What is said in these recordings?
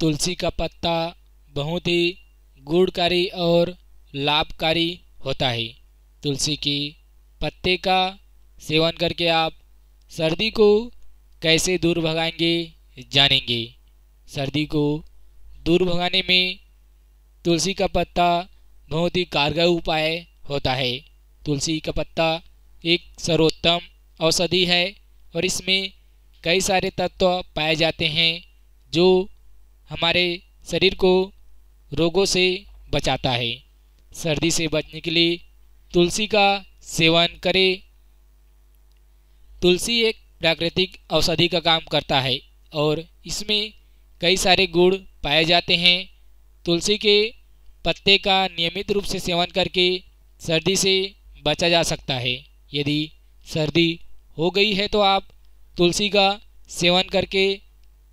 तुलसी का पत्ता बहुत ही गुणकारी और लाभकारी होता है तुलसी की पत्ते का सेवन करके आप सर्दी को कैसे दूर भगाएंगे जानेंगे सर्दी को दूर भगाने में तुलसी का पत्ता बहुत ही कारगर उपाय होता है तुलसी का पत्ता एक सर्वोत्तम औषधि है और इसमें कई सारे तत्व पाए जाते हैं जो हमारे शरीर को रोगों से बचाता है सर्दी से बचने के लिए तुलसी का सेवन करें तुलसी एक प्राकृतिक औषधि का काम करता है और इसमें कई सारे गुण पाए जाते हैं तुलसी के पत्ते का नियमित रूप से सेवन करके सर्दी से बचा जा सकता है यदि सर्दी हो गई है तो आप तुलसी का सेवन करके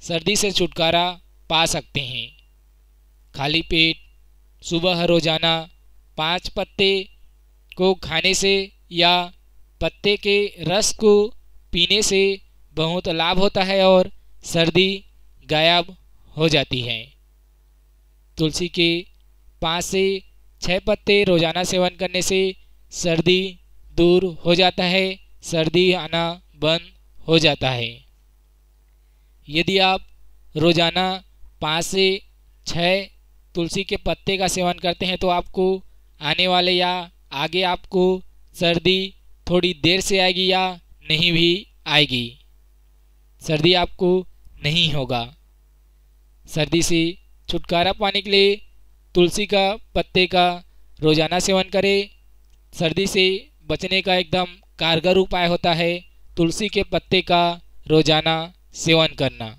सर्दी से छुटकारा पा सकते हैं खाली पेट सुबह रोज़ाना पाँच पत्ते को खाने से या पत्ते के रस को पीने से बहुत लाभ होता है और सर्दी गायब हो जाती है तुलसी के पाँच से छः पत्ते रोज़ाना सेवन करने से सर्दी दूर हो जाता है सर्दी आना बंद हो जाता है यदि आप रोज़ाना पाँच से छः तुलसी के पत्ते का सेवन करते हैं तो आपको आने वाले या आगे आपको सर्दी थोड़ी देर से आएगी या नहीं भी आएगी सर्दी आपको नहीं होगा सर्दी से छुटकारा पाने के लिए तुलसी का पत्ते का रोज़ाना सेवन करें सर्दी से बचने का एकदम कारगर उपाय होता है तुलसी के पत्ते का रोज़ाना सेवन करना